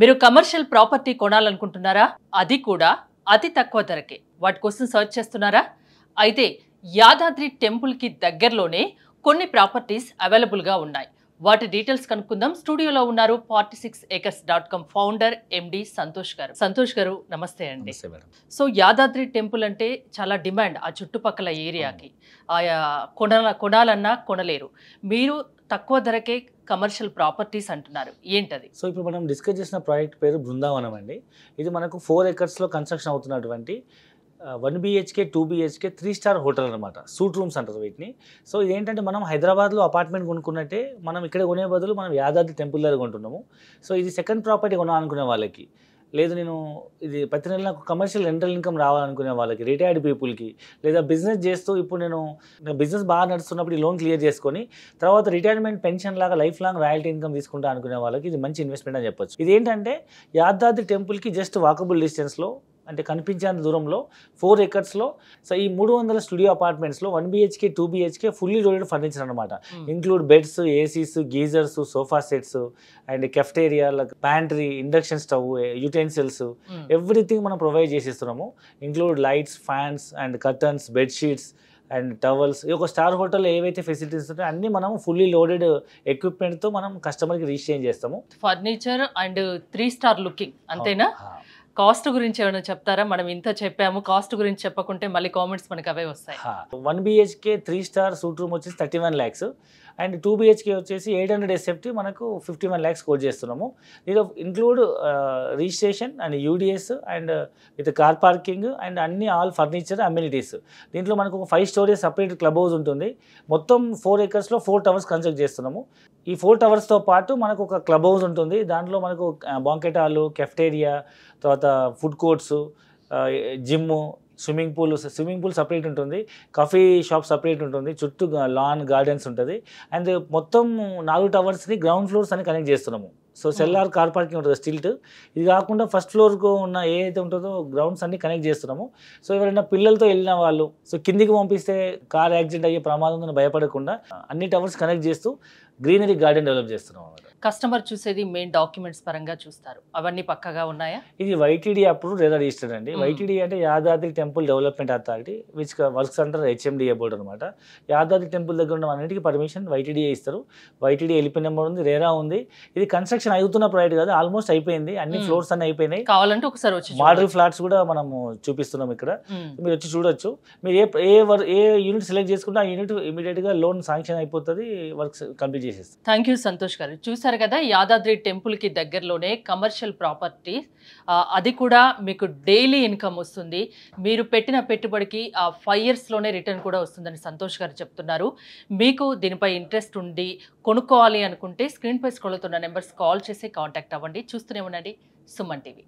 మీరు commercial property కొనాలనుకుంటున్నారా అది కూడా అతి తక్కువ ధరకే వాటి కోసం సర్చ్ చేస్తున్నారా అయితే యాదాద్రి టెంపుల్కి దగ్గరలోనే కొన్ని ప్రాపర్టీస్ అవైలబుల్గా ఉన్నాయి వాటి డీటెయిల్స్ కనుక్కుందాం స్టూడియోలో ఉన్నారు forty six acres dot com founder MD Santosh garu Santosh గారు నమస్తే అండి సో యాదాద్రి టెంపుల్ అంటే చాలా డిమాండ్ ఆ చుట్టుపక్కల ఏరియాకి ఆయా కొన కొనాలన్నా కొనలేరు మీరు తక్కువ ధరకే కమర్షియల్ ప్రాపర్టీస్ అంటున్నారు ఏంటది సో ఇప్పుడు మనం డిస్కస్ చేసిన ప్రాజెక్ట్ పేరు బృందావనం అండి ఇది మనకు ఫోర్ ఎకర్స్లో కన్స్ట్రక్షన్ అవుతున్నటువంటి one BHK two BHK three star hotel అనమాట సూట్ రూమ్స్ అంటారు వీటిని సో ఇదేంటంటే మనం హైదరాబాద్లో అపార్ట్మెంట్ కొనుక్కున్నట్టే మనం ఇక్కడ కొనే బదులు మనం యాదాద్రి టెంపుల్ దగ్గర కొంటున్నాము సో ఇది సెకండ్ ప్రాపర్టీ కొనాలనుకునే వాళ్ళకి లేదు నేను ఇది ప్రతి నెల నాకు కమర్షియల్ రెంటల్ ఇన్కమ్ రావాలనుకునే వాళ్ళకి రిటైర్డ్ పీపుల్కి లేదా బిజినెస్ చేస్తూ ఇప్పుడు నేను బిజినెస్ బాగా నడుస్తున్నప్పుడు ఈ లోన్ క్లియర్ చేసుకొని తర్వాత రిటైర్మెంట్ పెన్షన్ లాగా లైఫ్ లాంగ్ రాయల్టీ ఇన్కమ్ తీసుకుంటా అనుకునే వాళ్ళకి ఇది మంచి ఇన్వెస్ట్మెంట్ అని చెప్పొచ్చు ఇది ఏంటంటే యాదాద్రి టెంపుల్కి జస్ట్ వాకబుల్ డిస్టెన్స్లో అంటే కనిపించేంత దూరంలో ఫోర్ ఎకర్స్లో సో ఈ మూడు వందల స్టూడియో అపార్ట్మెంట్స్లో one BHK two BHK fully loaded furniture అనమాట hmm. Include beds ACs geysers sofa sets and cafeteria pantry induction stove utensils hmm. Everything మనం ప్రొవైడ్ చేసేస్తున్నాము include lights fans and curtains bedsheets and towels ఈ ఒక star హోటల్లో ఏవైతే facilities ఉంటాయో అన్ని మనం ఫుల్లీ లోడెడ్ ఎక్విప్మెంట్తో మనం కస్టమర్కి రీచ్ చేస్తాము furniture and three star looking అంతేనా కాస్ట్ గురించి ఏమైనా చెప్తారా మనం ఇంత చెప్పాము కాస్ట్ గురించి చెప్పకుంటే మళ్ళీ కామెంట్స్ మనకి అవే వస్తాయి one BHK three star suite room వచ్చేసి thirty one lakhs and two BHK వచ్చేసి ఎయిట్ హండ్రెడ్ ఎస్ఎఫ్టీ మనకు ఫిఫ్టీ వన్ ల్యాక్స్ కోట్ చేస్తున్నాము దీంతో include registration and UDS and with car parking and అన్ని ఆల్ ఫర్నిచర్ అమ్యూనిటీస్ దీంట్లో మనకు ఒక five storey separate club house ఉంటుంది మొత్తం ఫోర్ ఏకర్స్లో ఫోర్ టవర్స్ కన్స్ట్రక్ట్ చేస్తున్నాము ఈ ఫోర్ టవర్స్తో పాటు మనకు ఒక క్లబ్ హౌస్ ఉంటుంది దాంట్లో మనకు బాంకెట్ హాలు కెఫ్టేరియా తర్వాత food courts gym swimming pool swimming pool separate ఉంటుంది కాఫీ షాప్ సపరేట్ ఉంటుంది చుట్టూ లాన్ గార్డెన్స్ ఉంటుంది అండ్ మొత్తం నాలుగు టవర్స్ని గ్రౌండ్ ఫ్లోర్స్ అని కనెక్ట్ చేస్తున్నాము సో సెల్లార్ కార్ పార్కింగ్ ఉంటుంది స్టిల్ట్ ఇది కాకుండా ఫస్ట్ ఫ్లోర్కు ఉన్న ఏదైతే ఉంటుందో గ్రౌండ్స్ అన్ని కనెక్ట్ చేస్తున్నాము సో ఎవరైనా పిల్లలతో వెళ్ళిన వాళ్ళు సో కిందికి పంపిస్తే కార్ యాక్సిడెంట్ అయ్యే ప్రమాదం ఉందని భయపడకుండా అన్ని టవర్స్ కనెక్ట్ చేస్తూ గ్రీనరీ గార్డెన్ డెవలప్ చేస్తున్నాం కస్టమర్ చూసేది మెయిన్ డాక్యుమెంట్స్ పరంగా చూస్తారు అవన్నీ పక్కగా ఉన్నాయా ఇది వైటీడీ అప్పుడు రేరా రిజిస్టర్ అండి వైటీడీ అంటే Yadadri temple development authority which works అంటారు హెచ్ఎండిఏ బోర్డు అనమాట యాదాద్రి టెంపుల్ దగ్గర ఉన్న అన్నింటికి పర్మిషన్ వైటీడీ ఇస్తారు వైటీడీ ఎల్పి నెంబర్ ఉంది రేరా ఉంది ఇది కన్స్ట్రక్షన్ అవుతున్న ప్రాజెక్ట్ కాదు ఆల్మోస్ట్ అయిపోయింది అన్ని ఫ్లోర్స్ అన్ని అయిపోయినాయి కావాలంటే ఒకసారి వచ్చి మోడల్ ఫ్లాట్స్ కూడా మనం చూపిస్తున్నాం ఇక్కడ మీరు వచ్చి చూడొచ్చు మీరు ఏ ఏ యూనిట్ సెలెక్ట్ చేసుకుంటే ఆ యూనిట్ ఇమీడియట్ గా లోన్ శాంక్షన్ అయిపోతుంది works complete thank you Santosh garu చూసారు కదా యాదాద్రి టెంపుల్కి దగ్గరలోనే కమర్షియల్ ప్రాపర్టీ అది కూడా మీకు డైలీ ఇన్కమ్ వస్తుంది మీరు పెట్టిన పెట్టుబడికి ఆ ఫైవ్ ఇయర్స్లోనే రిటర్న్ కూడా వస్తుందని సంతోష్ గారు చెప్తున్నారు మీకు దీనిపై ఇంట్రెస్ట్ ఉండి కొనుక్కోవాలి అనుకుంటే స్క్రీన్పై స్కూళ్ళతో నెంబర్స్ కాల్ చేసి కాంటాక్ట్ అవ్వండి చూస్తూనే ఉండండి సుమన్ టీవీ